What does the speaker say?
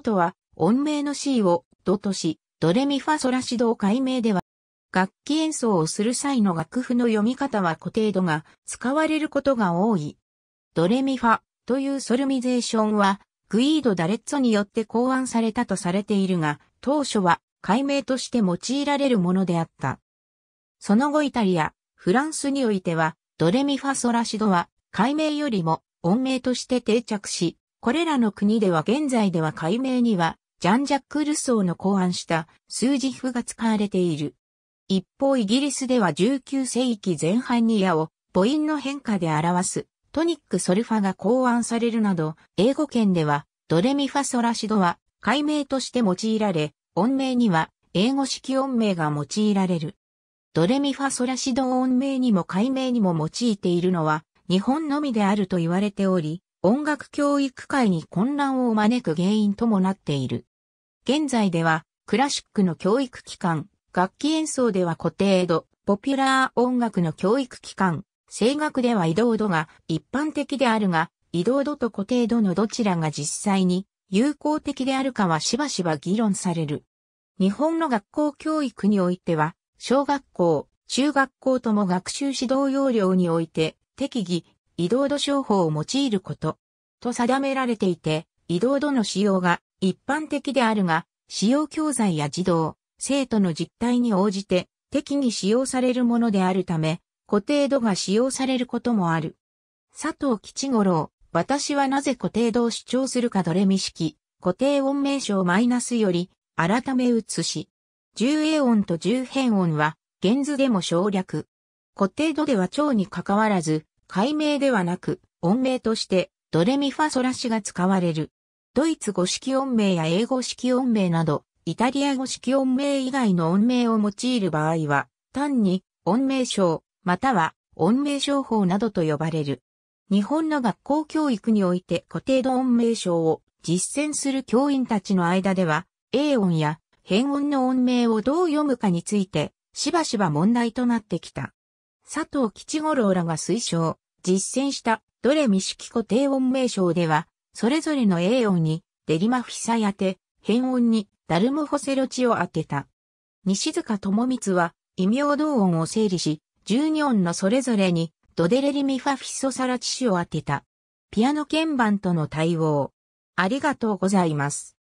とは、音名の C を、ドとし、ドレミファソラシドを解明では、楽器演奏をする際の楽譜の読み方は固定度が使われることが多い。ドレミファというソルミゼーションは、グイード・ダレッツォによって考案されたとされているが、当初は解明として用いられるものであった。その後イタリア、フランスにおいては、ドレミファソラシドは解明よりも音名として定着し、これらの国では現在では解明には、ジャン・ジャック・ルソーの考案した数字符が使われている。一方イギリスでは19世紀前半に矢を母音の変化で表すトニック・ソルファが考案されるなど、英語圏ではドレミファソラシドは解明として用いられ、音名には英語式音名が用いられる。ドレミファソラシド音名にも解明にも用いているのは日本のみであると言われており、音楽教育界に混乱を招く原因ともなっている。現在では、クラシックの教育機関、楽器演奏では固定度、ポピュラー音楽の教育機関、声楽では移動度が一般的であるが、移動度と固定度のどちらが実際に有効的であるかはしばしば議論される。日本の学校教育においては、小学校、中学校とも学習指導要領において、適宜移動度商法を用いること、と定められていて、移動度の使用が一般的であるが、使用教材や児童、生徒の実態に応じて適宜使用されるものであるため、固定度が使用されることもある。佐藤吉五郎、私はなぜ固定度を主張するかどれみ式、固定音名称マイナスより、改め写し。重英音と重変音は、現図でも省略。固定度では蝶に関わらず、解明ではなく、音名として、ドレミファソラシが使われる。ドイツ語式音名や英語式音名など、イタリア語式音名以外の音名を用いる場合は、単に音名称、または音名称法などと呼ばれる。日本の学校教育において固定度音名称を実践する教員たちの間では、英音や変音の音名をどう読むかについて、しばしば問題となってきた。佐藤吉五郎らが推奨、実践したドレミ式固定音名称では、それぞれの A 音にデリマフィサ当て、変音にダルムホセロチを当てた。西塚智光は、異名同音を整理し、12音のそれぞれにドデレリミファフィソサラチシを当てた。ピアノ鍵盤との対応。ありがとうございます。